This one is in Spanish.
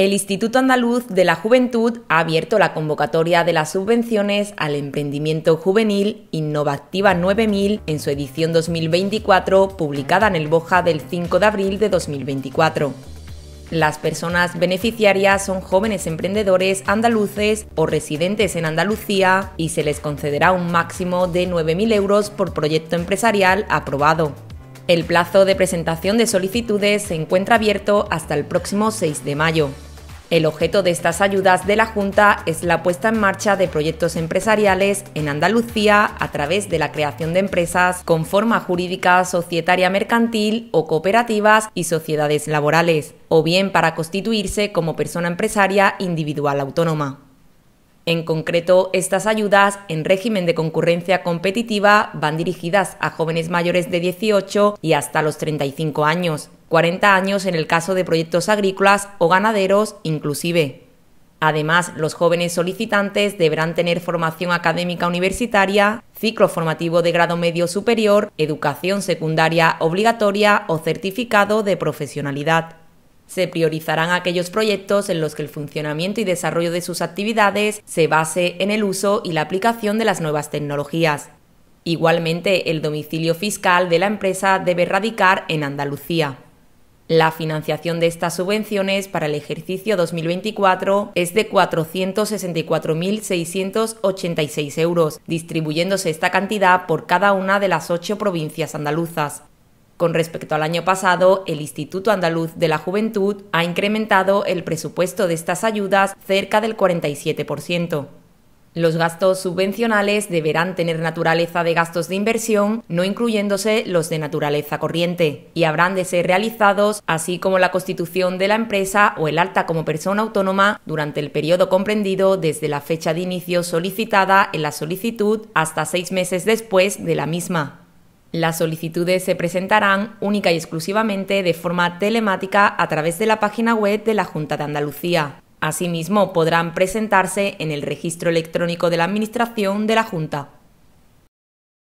El Instituto Andaluz de la Juventud ha abierto la convocatoria de las subvenciones al emprendimiento juvenil Innovativa 9000 en su edición 2024, publicada en el Boja del 5 de abril de 2024. Las personas beneficiarias son jóvenes emprendedores andaluces o residentes en Andalucía y se les concederá un máximo de 9.000 euros por proyecto empresarial aprobado. El plazo de presentación de solicitudes se encuentra abierto hasta el próximo 6 de mayo. El objeto de estas ayudas de la Junta es la puesta en marcha de proyectos empresariales en Andalucía a través de la creación de empresas con forma jurídica societaria mercantil o cooperativas y sociedades laborales, o bien para constituirse como persona empresaria individual autónoma. En concreto, estas ayudas en régimen de concurrencia competitiva van dirigidas a jóvenes mayores de 18 y hasta los 35 años, 40 años en el caso de proyectos agrícolas o ganaderos inclusive. Además, los jóvenes solicitantes deberán tener formación académica universitaria, ciclo formativo de grado medio superior, educación secundaria obligatoria o certificado de profesionalidad se priorizarán aquellos proyectos en los que el funcionamiento y desarrollo de sus actividades se base en el uso y la aplicación de las nuevas tecnologías. Igualmente, el domicilio fiscal de la empresa debe radicar en Andalucía. La financiación de estas subvenciones para el ejercicio 2024 es de 464.686 euros, distribuyéndose esta cantidad por cada una de las ocho provincias andaluzas. Con respecto al año pasado, el Instituto Andaluz de la Juventud ha incrementado el presupuesto de estas ayudas cerca del 47%. Los gastos subvencionales deberán tener naturaleza de gastos de inversión, no incluyéndose los de naturaleza corriente, y habrán de ser realizados, así como la constitución de la empresa o el alta como persona autónoma, durante el periodo comprendido desde la fecha de inicio solicitada en la solicitud hasta seis meses después de la misma. Las solicitudes se presentarán única y exclusivamente de forma telemática a través de la página web de la Junta de Andalucía. Asimismo, podrán presentarse en el registro electrónico de la Administración de la Junta.